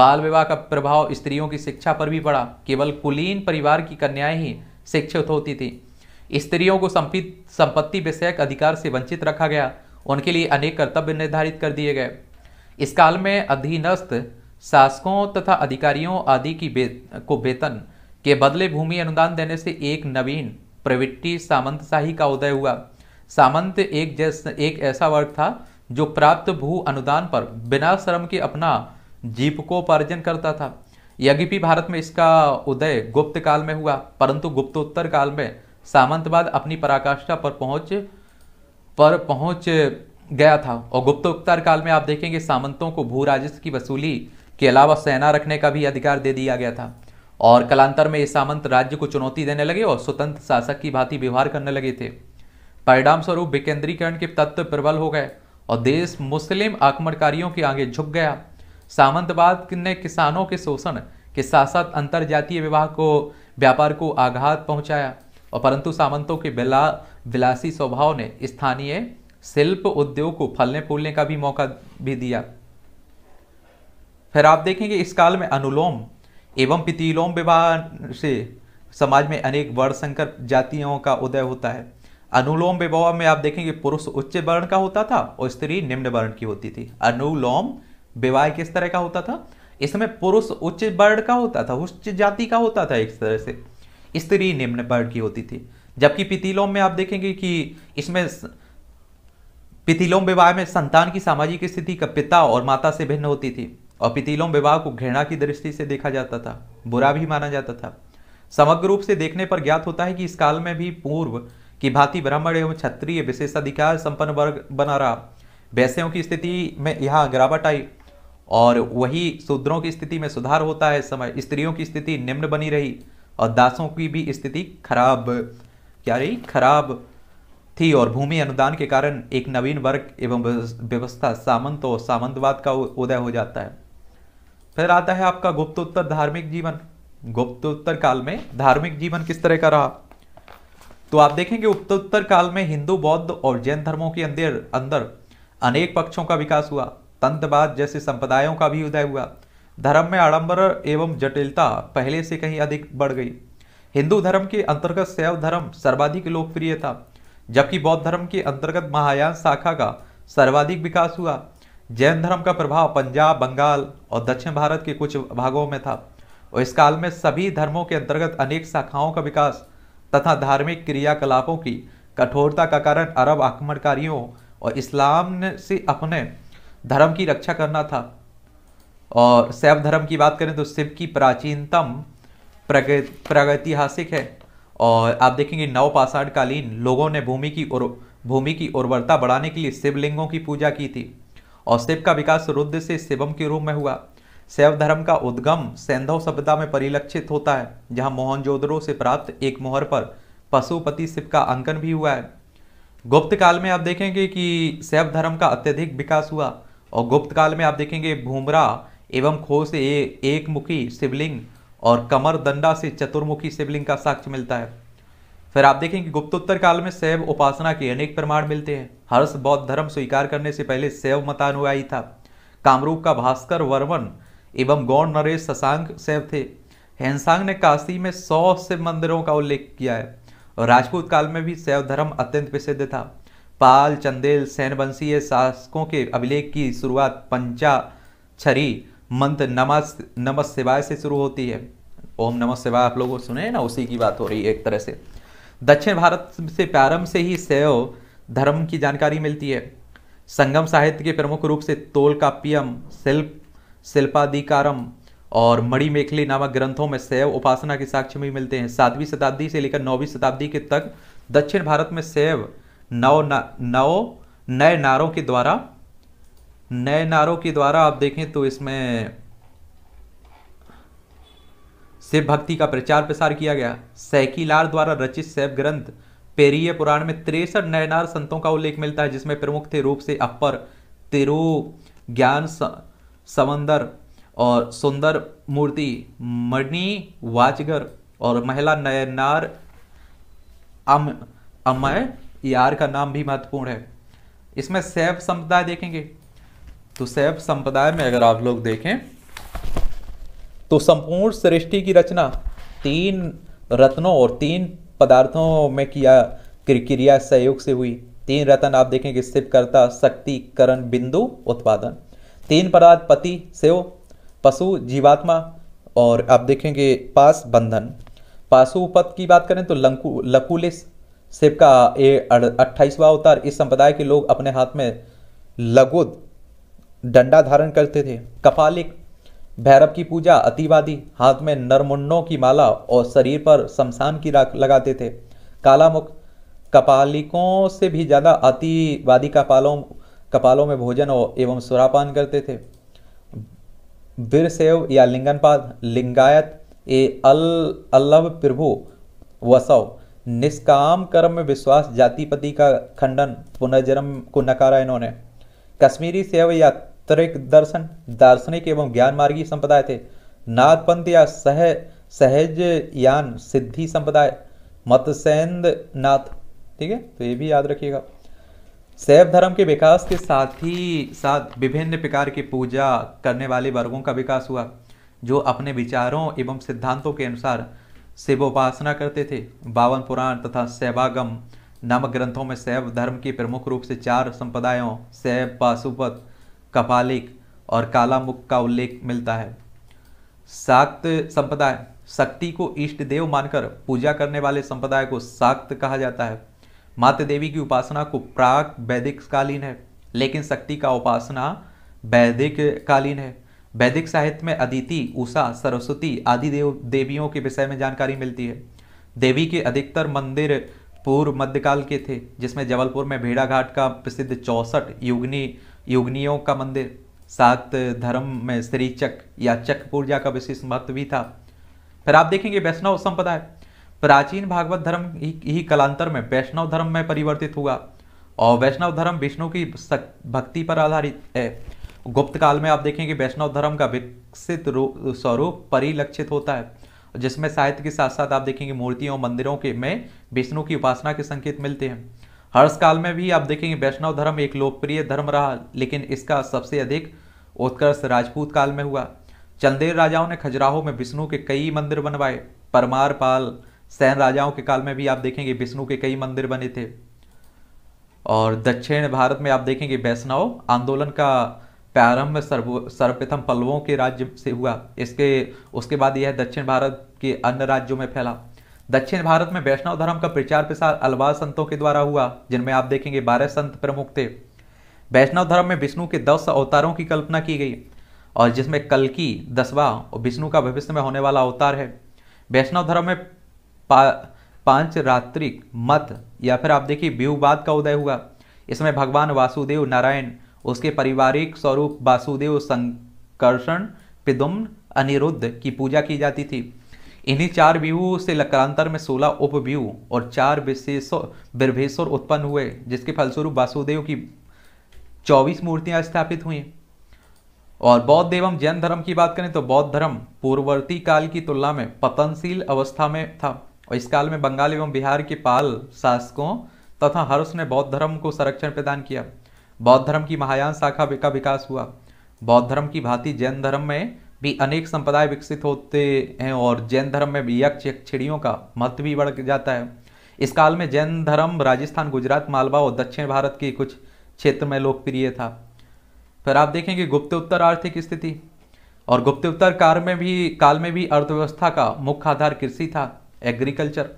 बाल विवाह का प्रभाव स्त्रियों की शिक्षा पर भी पड़ा केवल कुलीन परिवार की कन्याएं ही शिक्षित होती थी स्त्रियों को संपत्ति विषयक अधिकार से वंचित रखा गया उनके लिए अनेक कर्तव्य निर्धारित कर दिए गए इस काल में अधीनस्थ शासकों तथा अधिकारियों आदि की बे, को वेतन के बदले भूमि अनुदान देने से एक नवीन प्रवृत्ति सामंतशाही का उदय हुआ सामंत एक जैसा एक ऐसा वर्ग था जो प्राप्त भू अनुदान पर बिना श्रम के अपना जीपकोपार्जन करता था यद्यपि भारत में इसका उदय गुप्त काल में हुआ परंतु गुप्तोत्तर काल में सामंतवाद अपनी पराकाष्ठा पर पहुंच पर पहुंच गया था और गुप्तोत्तर काल में आप देखेंगे सामंतों को भू राजस्व की वसूली के अलावा सेना रखने का भी अधिकार दे दिया गया था और कलांतर में ये सामंत राज्य को चुनौती देने लगे और स्वतंत्र शासक की भांति व्यवहार करने लगे थे परिणाम स्वरूप विकेंद्रीकरण के तत्व प्रबल हो गए और देश मुस्लिम आक्रमणकारियों के आगे झुक गया सामंतवाद ने किसानों के शोषण के साथ साथ अंतर जातीय विवाह को व्यापार को आघात पहुंचाया और परंतु सामंतों के बिला विलासी स्वभाव ने स्थानीय शिल्प उद्योग को फलने फूलने का भी मौका भी दिया फिर आप देखेंगे इस काल में अनुलोम एवं पितिलोम विवाह से समाज में अनेक वर्ण संकर जातियों का उदय होता है अनुलोम विभव में आप देखेंगे पुरुष उच्च वर्ण का होता था और स्त्री निम्न वर्ण की होती थी अनुलोम विवाह किस तरह का होता था इसमें पुरुष उच्च वर्ण का होता था उच्च जाति का होता था एक तरह से स्त्री निम्न वर्ण की होती थी जबकि पितिलोम में आप देखेंगे कि इसमें पितिलोम विवाह में संतान की सामाजिक स्थिति का पिता और माता से भिन्न होती थी और पितिलोम विवाह को घृणा की दृष्टि से देखा जाता था बुरा भी माना जाता था समग्र रूप से देखने पर ज्ञात होता है कि इस काल में भी पूर्व कि भांति ब्राह्मण एवं क्षत्रिय विशेषाधिकार संपन्न वर्ग बना रहा वैश्यों की स्थिति में यहाँ गिरावट आई और वही शूद्रों की स्थिति में सुधार होता है समय स्त्रियों की स्थिति निम्न बनी रही और दासों की भी स्थिति खराब क्या रही खराब थी और भूमि अनुदान के कारण एक नवीन वर्ग एवं व्यवस्था सामंत और सामंतवाद का उदय हो जाता है फिर आता है आपका गुप्तोत्तर धार्मिक जीवन गुप्तोत्तर काल में धार्मिक जीवन किस तरह का रहा तो आप देखेंगे उत्तर काल में हिंदू बौद्ध और जैन धर्मों के अंदर अंदर अनेक पक्षों का विकास हुआ तंत्रवाद जैसे संप्रदायों का भी उदय हुआ धर्म में आडंबर एवं जटिलता पहले से कहीं अधिक बढ़ गई हिंदू धर्म के अंतर्गत शैव धर्म सर्वाधिक लोकप्रिय था जबकि बौद्ध धर्म के अंतर्गत महायान शाखा का सर्वाधिक विकास हुआ जैन धर्म का प्रभाव पंजाब बंगाल और दक्षिण भारत के कुछ भागों में था और इस काल में सभी धर्मों के अंतर्गत अनेक शाखाओं का विकास तथा धार्मिक क्रियाकलापों की कठोरता का कारण अरब आक्रमणकारियों और इस्लाम से अपने धर्म की रक्षा करना था और शैव धर्म की बात करें तो शिव की प्राचीनतम प्रागैतिहासिक है और आप देखेंगे नवपाषाणकालीन लोगों ने भूमि की और भूमि की उर्वरता बढ़ाने के लिए शिवलिंगों की पूजा की थी और शिव का विकास रुद्र से शिवम के रूप में हुआ शैव धर्म का उद्गम सैंधव सभ्यता में परिलक्षित होता है जहां मोहनजोदड़ो से प्राप्त एक मोहर पर पशुपति शिव का अंकन भी हुआ है गुप्त काल में आप देखेंगे कि शैव धर्म का अत्यधिक विकास हुआ और गुप्त काल में आप देखेंगे भूमरा एवं खो से एक मुखी शिवलिंग और कमर दंडा से चतुर्मुखी शिवलिंग का साक्ष्य मिलता है फिर आप देखेंगे गुप्तोत्तर काल में शैव उपासना के अनेक प्रमाण मिलते हैं हर्ष बौद्ध धर्म स्वीकार करने से पहले शैव मतानुयायी था कामरूप का भास्कर वर्मन एवं गौण नरेश शशांक सैव थे हेनसांग ने काशी में सौ से मंदिरों का उल्लेख किया है और राजपूत काल में भी शैव धर्म अत्यंत प्रसिद्ध था पाल चंदेल सैनवंशीय शासकों के अभिलेख की शुरुआत पंचाक्षरी मंत्र नमस् नमस् शिवाय से शुरू होती है ओम नमः शिवाय आप लोगों सुने ना उसी की बात हो रही है एक तरह से दक्षिण भारत से प्रारंभ से ही शैव धर्म की जानकारी मिलती है संगम साहित्य के प्रमुख रूप से तोल काप्यम शिल्प शिल्पाधिकारम और मणि मेखली नामक ग्रंथों में शैव उपासना के साक्ष्य भी मिलते हैं सातवीं शताब्दी से लेकर नौवीं शताब्दी के तक दक्षिण भारत में शैव नव नव नए नारों के द्वारा नए नारों के द्वारा आप देखें तो इसमें शिव भक्ति का प्रचार प्रसार किया गया सैकीलार द्वारा रचित शैव ग्रंथ पेरीय पुराण में तिरसठ नयनार संतों का उल्लेख मिलता है जिसमें प्रमुख थे रूप से अपर तिरु ज्ञान समंदर और सुंदर मूर्ति मणि वाचगर और महिला नयनार अम अमय यार का नाम भी महत्वपूर्ण है इसमें सैव संप्रदाय देखेंगे तो सैव संप्रदाय में अगर आप लोग देखें तो संपूर्ण सृष्टि की रचना तीन रत्नों और तीन पदार्थों में किया क्रिया सहयोग से हुई तीन रत्न आप देखेंगे शिव करता शक्ति करण बिंदु उत्पादन तीन पदार्थ पति सेव पशु जीवात्मा और आप देखेंगे पास बंधन पाशुपत की बात करें तो लंकु लकुलिस शिव का ये अट्ठाईसवा अवतार इस संप्रदाय के लोग अपने हाथ में लगुद डंडा धारण करते थे कपालिक भैरव की पूजा अतिवादी हाथ में नरमुन्नों की माला और शरीर पर शमशान की राख लगाते थे कालामुख कपालिकों से भी ज़्यादा अतिवादी कपालों कपालों में भोजन एवं सुरापान करते थे सेव या लिंगनपाद लिंगायत ए अल अल्लभ प्रभु वसव निष्काम कर्म में विश्वास जातिपति का खंडन पुनर्जन्म को नकारा इन्होंने कश्मीरी सेव या त्रिक दर्शन दार्शनिक एवं ज्ञान मार्गी संप्रदाय थे नागपंथ या सह सहज यान सिद्धि संप्रदाय मतसेंद नाथ ठीक है तो ये भी याद रखिएगा शैव धर्म के विकास के साथ ही साथ विभिन्न प्रकार की पूजा करने वाले वर्गों का विकास हुआ जो अपने विचारों एवं सिद्धांतों के अनुसार शिवोपासना करते थे बावन पुराण तथा सैवागम नामक ग्रंथों में शैव धर्म की प्रमुख रूप से चार संप्रदायों शैव पाशुपत कपालिक और कालामुख का उल्लेख मिलता है शाक्त संप्रदाय शक्ति को इष्ट देव मानकर पूजा करने वाले संप्रदाय को शाक्त कहा जाता है माता देवी की उपासना को प्राग वैदिक कालीन है लेकिन शक्ति का उपासना वैदिक कालीन है वैदिक साहित्य में अदिति उषा सरस्वती आदि देव देवियों के विषय में जानकारी मिलती है देवी के अधिकतर मंदिर पूर्व मध्यकाल के थे जिसमें जबलपुर में भेड़ाघाट का प्रसिद्ध चौसठ युगनी युगनियों का मंदिर सात धर्म में श्रीचक या चक पूर्जा का विशेष महत्व भी था फिर आप देखेंगे वैष्णव संप्रदाय प्राचीन भागवत धर्म ही कलांतर में वैष्णव धर्म में परिवर्तित हुआ और वैष्णव धर्म विष्णु की भक्ति पर आधारित है गुप्त काल में आप देखेंगे वैष्णव धर्म का विकसित स्वरूप परिलक्षित होता है जिसमें साहित्य के साथ साथ आप देखेंगे मूर्तियों मंदिरों के में विष्णु की उपासना के संकेत मिलते हैं हर्ष काल में भी आप देखेंगे वैष्णव धर्म एक लोकप्रिय धर्म रहा लेकिन इसका सबसे अधिक उत्कर्ष राजपूत काल में हुआ चंदेर राजाओं ने खजुराहो में विष्णु के कई मंदिर बनवाए परमार पाल सैन राजाओं के काल में भी आप देखेंगे विष्णु के कई मंदिर बने थे और दक्षिण भारत में आप देखेंगे वैष्णव आंदोलन का प्रारंभ सर्व सर्वप्रथम पल्लवों के राज्य से हुआ इसके उसके बाद यह दक्षिण भारत के अन्य राज्यों में फैला दक्षिण भारत में वैष्णव धर्म का प्रचार प्रसार अलवार संतों के द्वारा हुआ जिनमें आप देखेंगे बारह संत प्रमुख थे वैष्णव धर्म में विष्णु के दस अवतारों की कल्पना की गई और जिसमें कलकी दसवा और विष्णु का भविष्य में होने वाला अवतार है वैष्णव धर्म में पांच रात्रिक मत या फिर आप देखिए व्यूवाद का उदय हुआ इसमें भगवान वासुदेव नारायण उसके पारिवारिक स्वरूप वासुदेव संकर्षण पिदुम्न अनिरुद्ध की पूजा की जाती थी इन्हीं चार व्यू से लकांतर में सोलह उपव्यू और चार विशेष बिरभेश्वर उत्पन्न हुए जिसके फलस्वरूप वासुदेव की चौबीस मूर्तियां स्थापित हुई और बौद्ध एवं जैन धर्म की बात करें तो बौद्ध धर्म पूर्ववर्ती काल की तुलना में पतनशील अवस्था में था और इस काल में बंगाल एवं बिहार के पाल शासकों तथा हर्ष ने बौद्ध धर्म को संरक्षण प्रदान किया बौद्ध धर्म की महायान शाखा का विकास हुआ बौद्ध धर्म की भांति जैन धर्म में भी अनेक संप्रदाय विकसित होते हैं और जैन धर्म में भी यक्ष छिड़ियों का महत्व भी बढ़ जाता है इस काल में जैन धर्म राजस्थान गुजरात मालवा और दक्षिण भारत के कुछ क्षेत्र में लोकप्रिय था फिर आप देखेंगे गुप्त उत्तर आर्थिक स्थिति और गुप्त उत्तर काल में भी काल में भी अर्थव्यवस्था का मुख्य आधार कृषि था एग्रीकल्चर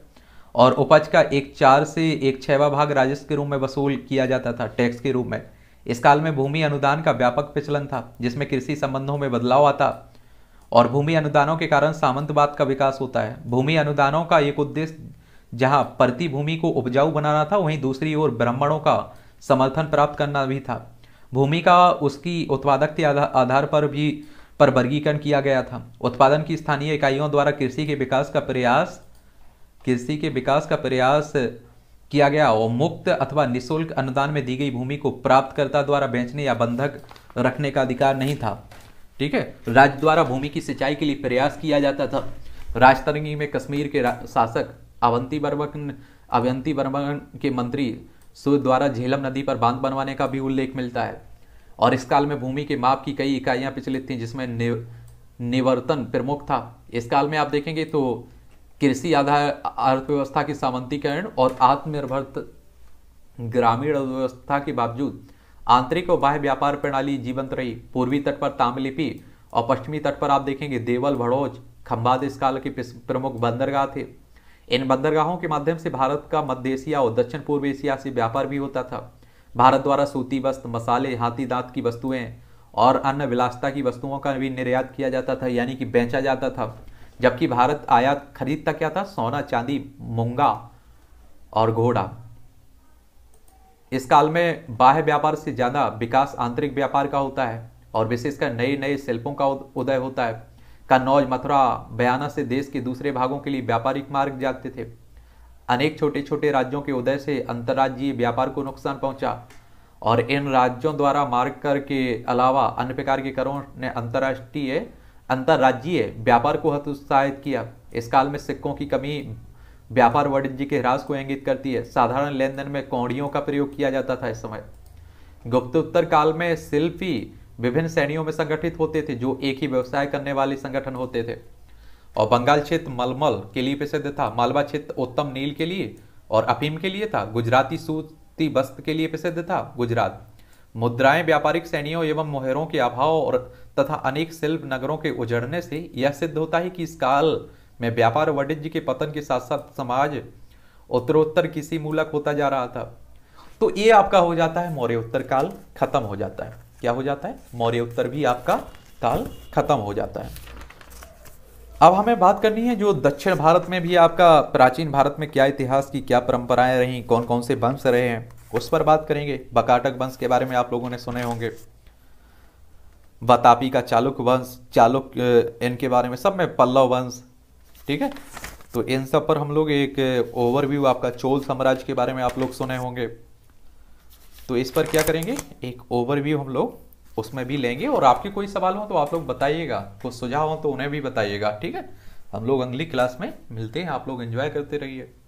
और उपज का एक चार से एक छवा भाग राजस्व के रूप में वसूल किया जाता था टैक्स के रूप में इस काल में भूमि अनुदान का व्यापक प्रचलन था जिसमें कृषि संबंधों में बदलाव आता और भूमि अनुदानों के कारण सामंतवाद का विकास होता है भूमि अनुदानों का एक उद्देश्य जहां प्रति भूमि को उपजाऊ बनाना था वहीं दूसरी ओर ब्राह्मणों का समर्थन प्राप्त करना भी था भूमि का उसकी उत्पादक के आधार पर भी पर वर्गीकरण किया गया था उत्पादन की स्थानीय इकाइयों द्वारा कृषि के विकास का प्रयास कृषि के विकास का प्रयास किया गया और मुक्त अथवा निशुल्क अनुदान में दी गई भूमि को प्राप्तकर्ता द्वारा बेचने या बंधक रखने का अधिकार नहीं था ठीक है राज्य द्वारा भूमि की सिंचाई के लिए प्रयास किया जाता था राजतरंगी में कश्मीर के शासक अवंती वर्मक अवंती बर्मन के मंत्री सूर्य द्वारा झेलम नदी पर बांध बनवाने का भी उल्लेख मिलता है और इस काल में भूमि के माप की कई इकाइयां पिछले थी जिसमें निवर्तन प्रमुख था इस काल में आप देखेंगे तो कृषि आधार अर्थव्यवस्था की सामंतीकरण और आत्मनिर्भर ग्रामीण अर्थव्यवस्था के बावजूद आंतरिक और बाह्य व्यापार प्रणाली जीवंत रही पूर्वी तट पर तामलिपि और पश्चिमी तट पर आप देखेंगे देवल भड़ोज खम्बाद इस काल के प्रमुख बंदरगाह थे इन बंदरगाहों के माध्यम से भारत का मध्य एशिया और दक्षिण पूर्व एशिया से व्यापार भी होता था भारत द्वारा सूती वस्त्र मसाले हाथी दांत की वस्तुएं और अन्य विलासता की वस्तुओं का भी निर्यात किया जाता था यानी कि बेचा जाता था जबकि भारत आयात खरीदता क्या था सोना चांदी मूंगा और घोड़ा इस काल में बाह्य व्यापार से ज़्यादा विकास आंतरिक व्यापार का होता है और विशेषकर नए नए शिल्पों का उदय होता है कन्नौज मथुरा बयाना से देश के दूसरे भागों के लिए व्यापारिक मार्ग जाते थे अनेक छोटे छोटे राज्यों के उदय से अंतर्राज्यीय व्यापार को नुकसान पहुंचा और इन राज्यों द्वारा मार्ग कर के अलावा अन्य प्रकार के करों ने अंतर्राष्ट्रीय अंतर्राज्यीय व्यापार को हतोत्साहित किया इस काल में सिक्कों की कमी व्यापार वाणिज्य के ह्रास को इंगित करती है साधारण लेन देन में कौड़ियों का प्रयोग किया जाता था इस समय गुप्तोत्तर काल में शिल्पी विभिन्न श्रेणियों में संगठित होते थे जो एक ही व्यवसाय करने वाले संगठन होते थे और बंगाल क्षेत्र मलमल के लिए प्रसिद्ध था मालवा क्षेत्र उत्तम नील के लिए और अफीम के लिए था गुजराती सूती वस्त्र के लिए प्रसिद्ध था गुजरात मुद्राएं व्यापारिक सैनियों एवं मोहरों के अभाव और तथा अनेक शिल्प नगरों के उजड़ने से यह सिद्ध होता है कि इस काल में व्यापार वाणिज्य के पतन के साथ साथ समाज उत्तरोत्तर किसी मूलक होता जा रहा था तो ये आपका हो जाता है मौर्य उत्तर काल खत्म हो जाता है क्या हो जाता है मौर्य उत्तर भी आपका काल खत्म हो जाता है अब हमें बात करनी है जो दक्षिण भारत में भी आपका प्राचीन भारत में क्या इतिहास की क्या परंपराएं रही कौन कौन से वंश रहे हैं उस पर बात करेंगे बकाटक वंश के बारे में आप लोगों ने सुने होंगे बतापी का चालुक वंश चालुक इनके बारे में सब में पल्लव वंश ठीक है तो इन सब पर हम लोग एक ओवरव्यू आपका चोल साम्राज्य के बारे में आप लोग सुने होंगे तो इस पर क्या करेंगे एक ओवरव्यू हम लोग उसमें भी लेंगे और आपके कोई सवाल हो तो आप लोग बताइएगा कुछ सुझाव हो तो उन्हें भी बताइएगा ठीक है हम लोग अगली क्लास में मिलते हैं आप लोग एंजॉय करते रहिए